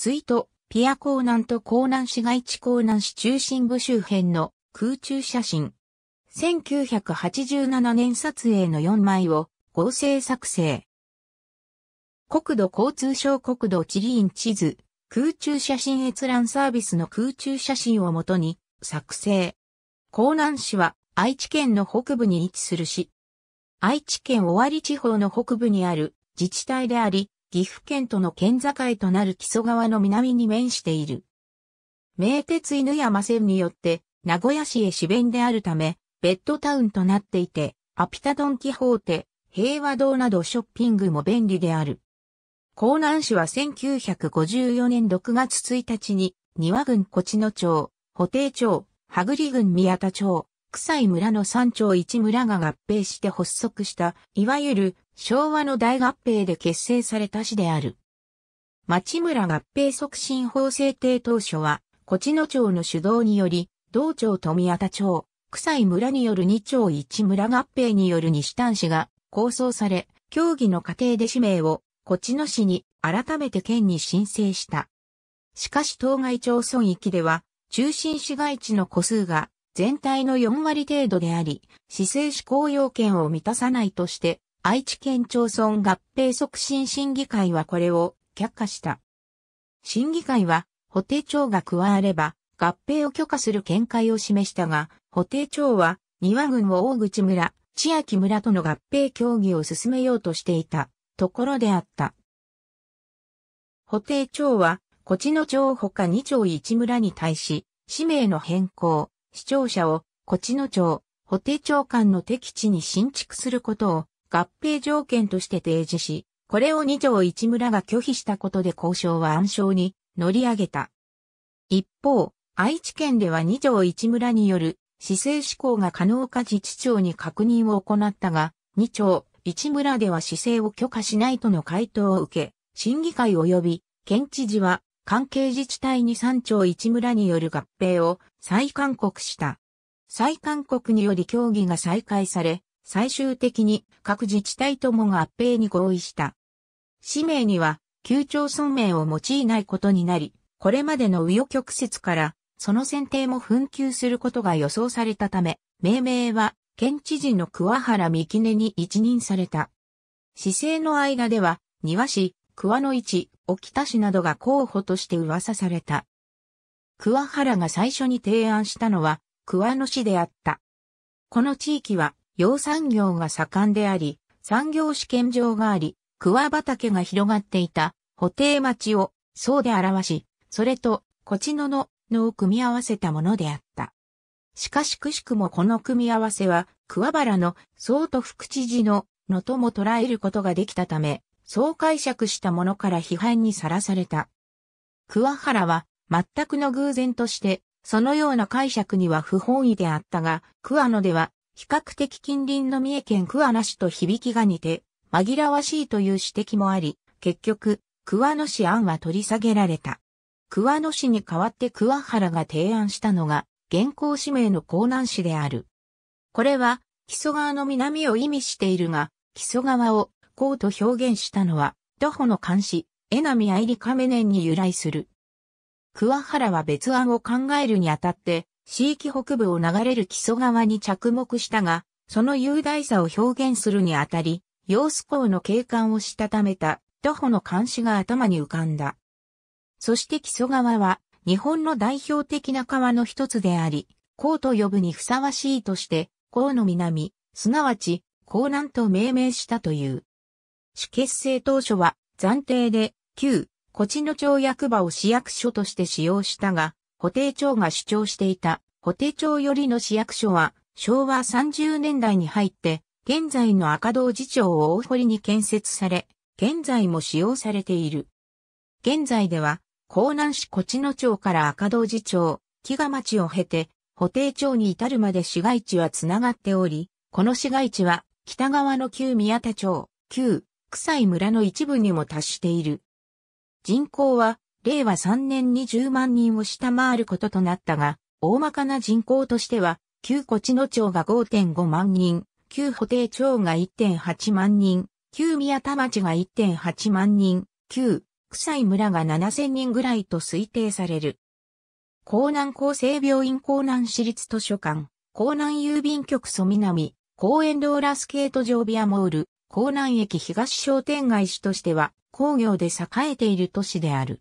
水ト、ピア港南と港南市街地港南市中心部周辺の空中写真。1987年撮影の4枚を合成作成。国土交通省国土地理院地図、空中写真閲覧サービスの空中写真をもとに作成。港南市は愛知県の北部に位置する市。愛知県尾張地方の北部にある自治体であり、岐阜県との県境となる木曽川の南に面している。名鉄犬山線によって名古屋市へ支弁であるため、ベッドタウンとなっていて、アピタドンキホーテ、平和堂などショッピングも便利である。江南市は1954年6月1日に、庭郡地野町、保定町、羽栗郡宮田町、草井村の山町一村が合併して発足した、いわゆる昭和の大合併で結成された市である。町村合併促進法制定当初は、こちの町の主導により、道町富谷田町、草井村による2町1村合併による西丹市が構想され、協議の過程で氏名を、こちの市に改めて県に申請した。しかし当該町村域では、中心市街地の個数が全体の4割程度であり、市政施向要件を満たさないとして、愛知県町村合併促進審議会はこれを却下した。審議会は、補定庁が加われば、合併を許可する見解を示したが、補定庁は、庭郡を大口村、千秋村との合併協議を進めようとしていたところであった。補定庁は、こちの町ほか2町1村に対し、氏名の変更、視聴者を、こちの町、補定町間の敵地に新築することを合併条件として提示し、これを二条一村が拒否したことで交渉は暗礁に乗り上げた。一方、愛知県では二条一村による市政施行が可能か自治庁に確認を行ったが、二条一村では市政を許可しないとの回答を受け、審議会及び県知事は関係自治体に三条一村による合併を再勧告した。再勧告により協議が再開され、最終的に各自治体ともが合併に合意した。氏名には、旧町村名を用いないことになり、これまでの右翼曲折から、その選定も紛糾することが予想されたため、命名は、県知事の桑原美希根に一任された。市政の間では、庭市、桑野市、沖田市などが候補として噂された。桑原が最初に提案したのは、桑野市であった。この地域は、養蚕業が盛んであり、産業試験場があり、桑畑が広がっていた、補定町を、そうで表し、それと、こちのの、のを組み合わせたものであった。しかしくしくもこの組み合わせは、桑原の、総と副知事の、のとも捉えることができたため、そう解釈したものから批判にさらされた。桑原は、全くの偶然として、そのような解釈には不本意であったが、桑野では、比較的近隣の三重県桑名市と響きが似て、紛らわしいという指摘もあり、結局、桑野市案は取り下げられた。桑野市に代わって桑原が提案したのが、現行氏名の江南市である。これは、木曽川の南を意味しているが、木曽川を、こうと表現したのは、徒歩の監視、江波愛理亀年に由来する。桑原は別案を考えるにあたって、地域北部を流れる木曽川に着目したが、その雄大さを表現するにあたり、揚子港の景観をしたためた、徒歩の監視が頭に浮かんだ。そして木曽川は、日本の代表的な川の一つであり、港と呼ぶにふさわしいとして、港の南、すなわち、港南と命名したという。主結成当初は、暫定で、旧、こちの町役場を市役所として使用したが、補定庁が主張していた、補定庁寄りの市役所は、昭和30年代に入って、現在の赤道寺町を大堀に建設され、現在も使用されている。現在では、江南市小地野町から赤道寺町、木賀町を経て、補定町に至るまで市街地はつながっており、この市街地は、北側の旧宮田町、旧、臭井村の一部にも達している。人口は令和3年に10万人を下回ることとなったが、大まかな人口としては、旧古地野町が5.5万人、旧保定町が1.8万人、旧宮田町が1.8万人、旧臭い村が7000人ぐらいと推定される。江南厚生病院江南市立図書館、江南郵便局蘇南、公園ローラースケート場ビアモール、江南駅東商店街市としては工業で栄えている都市である。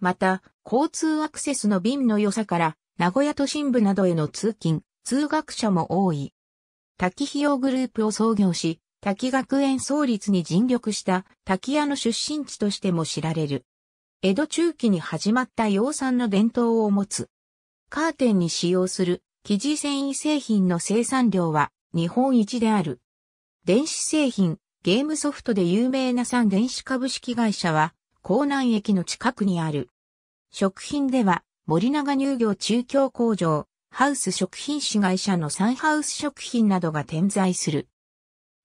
また、交通アクセスの便の良さから、名古屋都心部などへの通勤、通学者も多い。滝費用グループを創業し、滝学園創立に尽力した滝屋の出身地としても知られる。江戸中期に始まった養蚕の伝統を持つ。カーテンに使用する生地繊維製品の生産量は日本一である。電子製品、ゲームソフトで有名な三電子株式会社は、港南駅の近くにある。食品では、森永乳業中京工場、ハウス食品市会社のサンハウス食品などが点在する。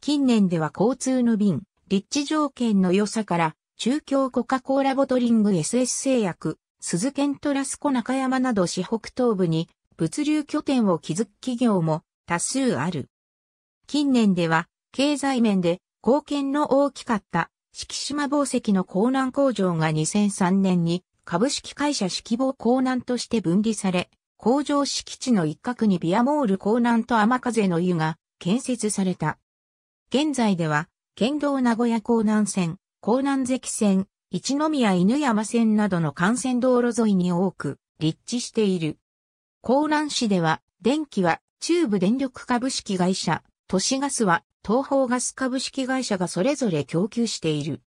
近年では交通の便、立地条件の良さから、中京コカ・コーラボトリング SS 製薬、鈴研トラスコ中山など市北東部に物流拠点を築く企業も多数ある。近年では経済面で貢献の大きかった四季島宝石の港南工場が2003年に株式会社四季房港南として分離され、工場敷地の一角にビアモール港南と雨風の湯が建設された。現在では、県道名古屋港南線、港南関線、一宮犬山線などの幹線道路沿いに多く立地している。港南市では、電気は中部電力株式会社、都市ガスは東方ガス株式会社がそれぞれ供給している。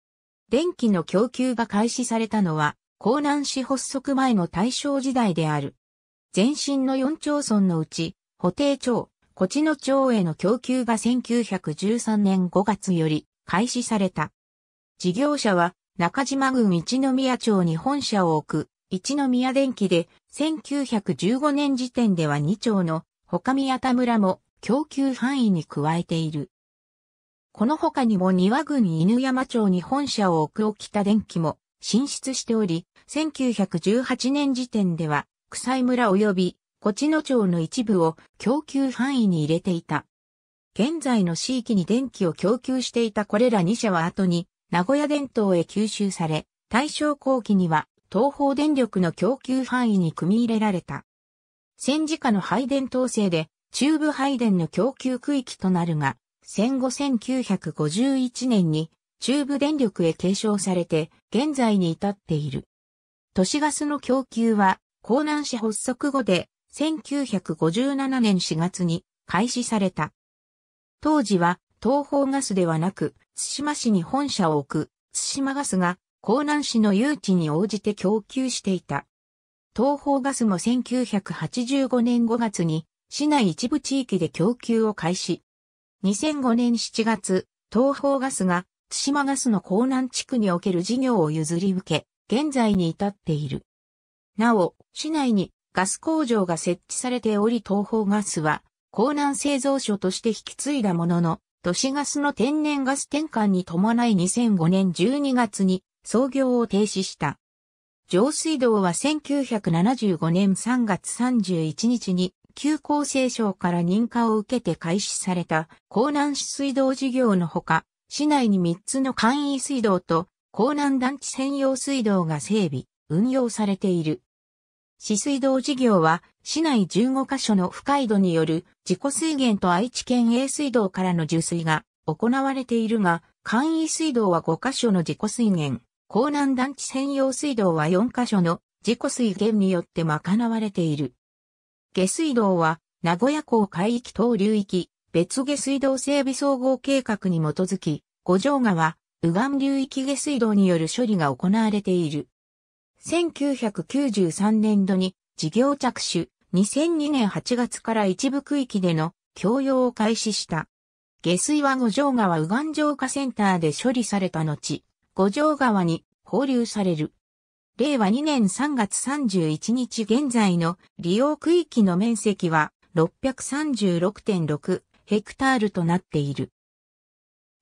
電気の供給が開始されたのは、江南市発足前の大正時代である。前身の4町村のうち、補定町、こちの町への供給が1913年5月より開始された。事業者は中島郡一宮町に本社を置く一宮電機で1915年時点では2町の他宮田村も供給範囲に加えている。この他にも庭郡犬山町に本社を置く沖田電機も進出しており、1918年時点では、草井村及び、こち野町の一部を供給範囲に入れていた。現在の地域に電気を供給していたこれら2社は後に、名古屋電灯へ吸収され、大正後期には、東方電力の供給範囲に組み入れられた。戦時下の配電統制で、中部配電の供給区域となるが、戦後1951年に中部電力へ継承されて現在に至っている。都市ガスの供給は江南市発足後で1957年4月に開始された。当時は東方ガスではなく津島市に本社を置く津島ガスが江南市の誘致に応じて供給していた。東方ガスも1985年5月に市内一部地域で供給を開始。2005年7月、東方ガスが、津島ガスの港南地区における事業を譲り受け、現在に至っている。なお、市内にガス工場が設置されており東方ガスは、港南製造所として引き継いだものの、都市ガスの天然ガス転換に伴い2005年12月に創業を停止した。上水道は1975年3月31日に旧厚生省から認可を受けて開始された江南市水道事業のほか、市内に3つの簡易水道と江南団地専用水道が整備、運用されている。市水道事業は市内15カ所の深井戸による自己水源と愛知県営水道からの受水が行われているが、簡易水道は5カ所の自己水源、江南団地専用水道は4カ所の自己水源によって賄われている。下水道は、名古屋港海域等流域、別下水道整備総合計画に基づき、五条川、右岸流域下水道による処理が行われている。1993年度に事業着手、2002年8月から一部区域での供用を開始した。下水は五条川右岸浄化センターで処理された後、五条川に放流される。令和2年3月31日現在の利用区域の面積は636.6ヘクタールとなっている。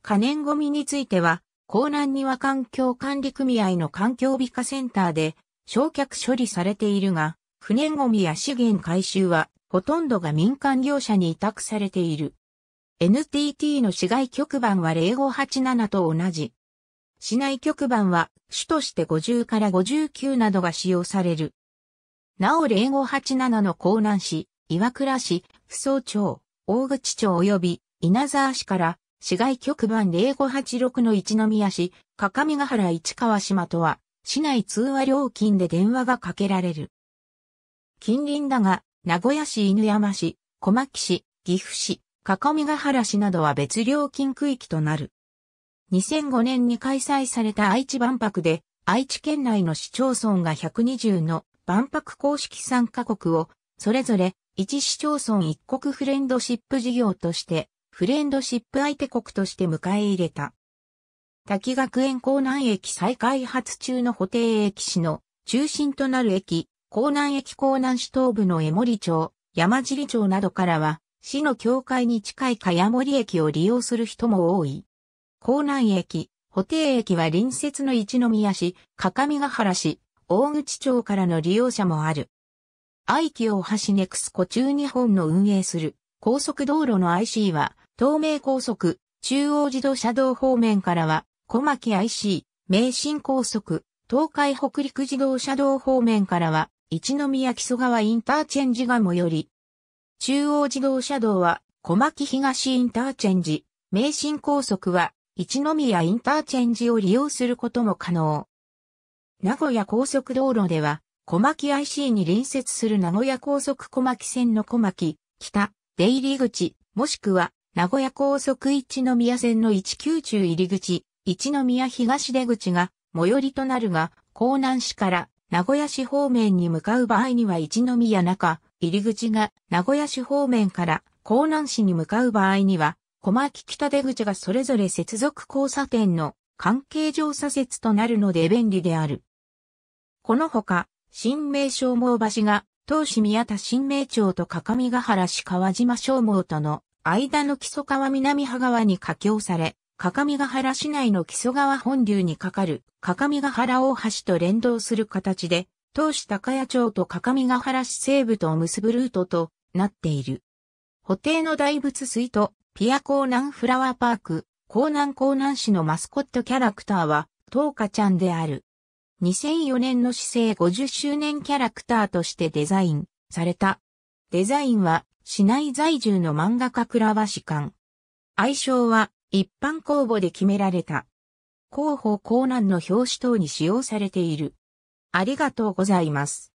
可燃ゴミについては、港南には環境管理組合の環境美化センターで焼却処理されているが、不燃ゴミや資源回収はほとんどが民間業者に委託されている。NTT の市外局番は0587と同じ市内局番は主として50から59などが使用される。なお0587の江南市、岩倉市、扶桑町、大口町及び稲沢市から市外局番0586の一宮市、各務原市川島とは市内通話料金で電話がかけられる。近隣だが、名古屋市犬山市、小牧市、岐阜市、各務原市などは別料金区域となる。2005年に開催された愛知万博で、愛知県内の市町村が120の万博公式参加国を、それぞれ一市町村一国フレンドシップ事業として、フレンドシップ相手国として迎え入れた。滝学園港南駅再開発中の補定駅市の中心となる駅、港南駅港南市東部の江森町、山尻町などからは、市の境界に近い茅森駅を利用する人も多い。港南駅、補定駅は隣接の一宮市、各務原市、大口町からの利用者もある。愛機大橋ネクスコ中日本の運営する高速道路の IC は、東名高速、中央自動車道方面からは、小牧 IC、名神高速、東海北陸自動車道方面からは、一宮木曽川インターチェンジが最寄り。中央自動車道は、小牧東インターチェンジ、名神高速は、一宮インターチェンジを利用することも可能。名古屋高速道路では、小牧 IC に隣接する名古屋高速小牧線の小牧、北、出入り口、もしくは、名古屋高速一宮線の一九中入り口、一宮東出口が最寄りとなるが、江南市から名古屋市方面に向かう場合には一宮中、入り口が名古屋市方面から江南市に向かう場合には小牧北出口がそれぞれ接続交差点の関係上左折となるので便利である。このほか、新名消耗橋が、東市宮田新名町と各務原市川島消耗との間の木曽川南派川に架橋され、各務原市内の木曽川本流にかかる各務原大橋と連動する形で、東市高谷町と各務原市西部とを結ぶルートとなっている。補定の大仏水とピア港南フラワーパーク、港南港南市のマスコットキャラクターは、トーカちゃんである。2004年の市政50周年キャラクターとしてデザインされた。デザインは、市内在住の漫画家倉橋館。愛称は、一般公募で決められた。広報港南の表紙等に使用されている。ありがとうございます。